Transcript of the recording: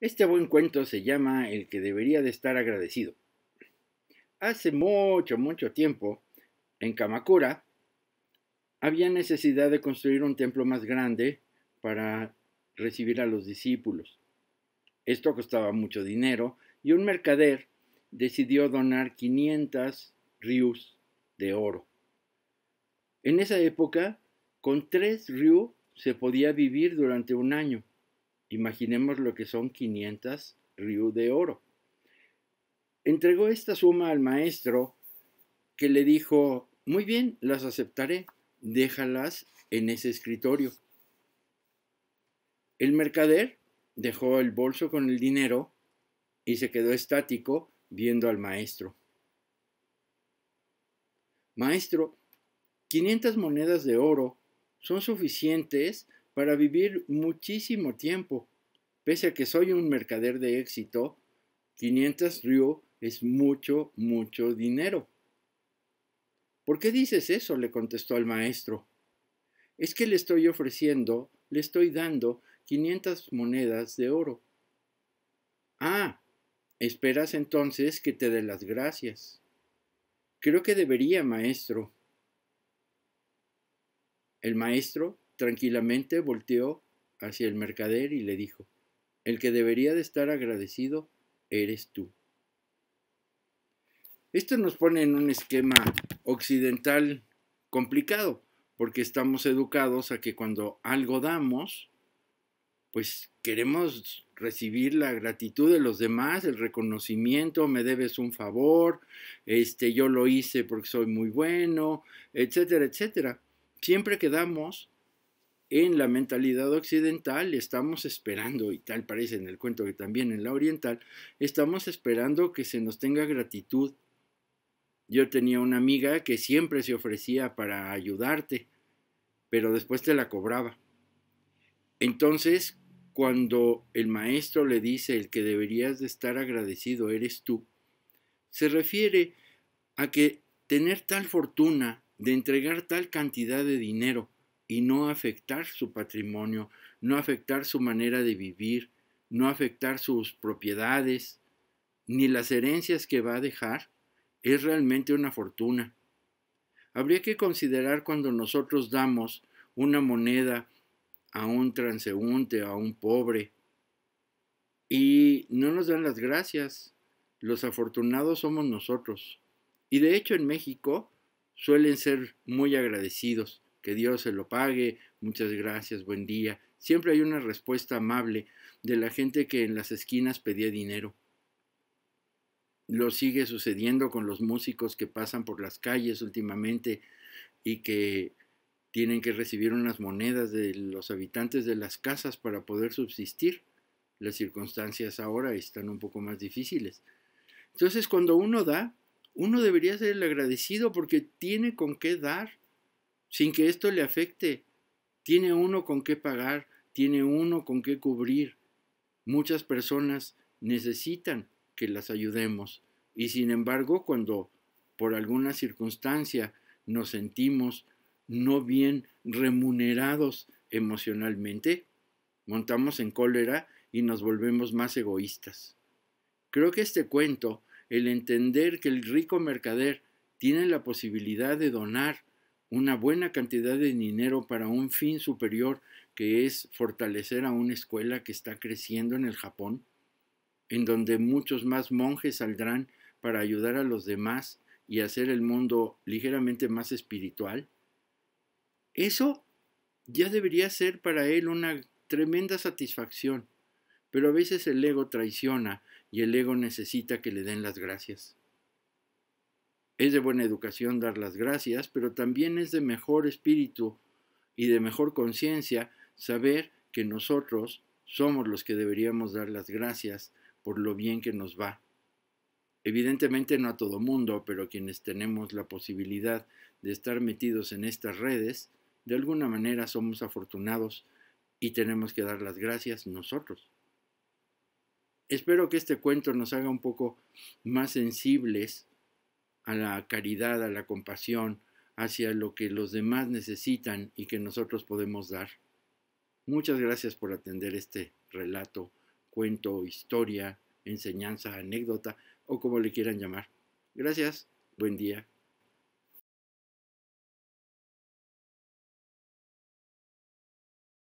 Este buen cuento se llama El que debería de estar agradecido. Hace mucho, mucho tiempo, en Kamakura, había necesidad de construir un templo más grande para recibir a los discípulos. Esto costaba mucho dinero y un mercader decidió donar 500 ryus de oro. En esa época, con tres ryu se podía vivir durante un año. Imaginemos lo que son 500 Ryu de oro. Entregó esta suma al maestro que le dijo, muy bien, las aceptaré, déjalas en ese escritorio. El mercader dejó el bolso con el dinero y se quedó estático viendo al maestro. Maestro, 500 monedas de oro son suficientes para vivir muchísimo tiempo. Pese a que soy un mercader de éxito, 500 ryu es mucho, mucho dinero. ¿Por qué dices eso? le contestó el maestro. Es que le estoy ofreciendo, le estoy dando 500 monedas de oro. Ah, esperas entonces que te dé las gracias. Creo que debería, maestro. El maestro Tranquilamente volteó hacia el mercader y le dijo, el que debería de estar agradecido eres tú. Esto nos pone en un esquema occidental complicado, porque estamos educados a que cuando algo damos, pues queremos recibir la gratitud de los demás, el reconocimiento, me debes un favor, este yo lo hice porque soy muy bueno, etcétera, etcétera. Siempre que damos en la mentalidad occidental estamos esperando, y tal parece en el cuento que también en la oriental, estamos esperando que se nos tenga gratitud. Yo tenía una amiga que siempre se ofrecía para ayudarte, pero después te la cobraba. Entonces, cuando el maestro le dice el que deberías de estar agradecido eres tú, se refiere a que tener tal fortuna de entregar tal cantidad de dinero y no afectar su patrimonio, no afectar su manera de vivir, no afectar sus propiedades, ni las herencias que va a dejar, es realmente una fortuna. Habría que considerar cuando nosotros damos una moneda a un transeúnte, a un pobre, y no nos dan las gracias. Los afortunados somos nosotros. Y de hecho en México suelen ser muy agradecidos que Dios se lo pague, muchas gracias, buen día. Siempre hay una respuesta amable de la gente que en las esquinas pedía dinero. Lo sigue sucediendo con los músicos que pasan por las calles últimamente y que tienen que recibir unas monedas de los habitantes de las casas para poder subsistir. Las circunstancias ahora están un poco más difíciles. Entonces, cuando uno da, uno debería ser el agradecido porque tiene con qué dar sin que esto le afecte. Tiene uno con qué pagar, tiene uno con qué cubrir. Muchas personas necesitan que las ayudemos y sin embargo cuando por alguna circunstancia nos sentimos no bien remunerados emocionalmente, montamos en cólera y nos volvemos más egoístas. Creo que este cuento, el entender que el rico mercader tiene la posibilidad de donar una buena cantidad de dinero para un fin superior que es fortalecer a una escuela que está creciendo en el Japón, en donde muchos más monjes saldrán para ayudar a los demás y hacer el mundo ligeramente más espiritual. Eso ya debería ser para él una tremenda satisfacción, pero a veces el ego traiciona y el ego necesita que le den las gracias. Es de buena educación dar las gracias, pero también es de mejor espíritu y de mejor conciencia saber que nosotros somos los que deberíamos dar las gracias por lo bien que nos va. Evidentemente no a todo mundo, pero quienes tenemos la posibilidad de estar metidos en estas redes, de alguna manera somos afortunados y tenemos que dar las gracias nosotros. Espero que este cuento nos haga un poco más sensibles a la caridad, a la compasión, hacia lo que los demás necesitan y que nosotros podemos dar. Muchas gracias por atender este relato, cuento, historia, enseñanza, anécdota o como le quieran llamar. Gracias, buen día.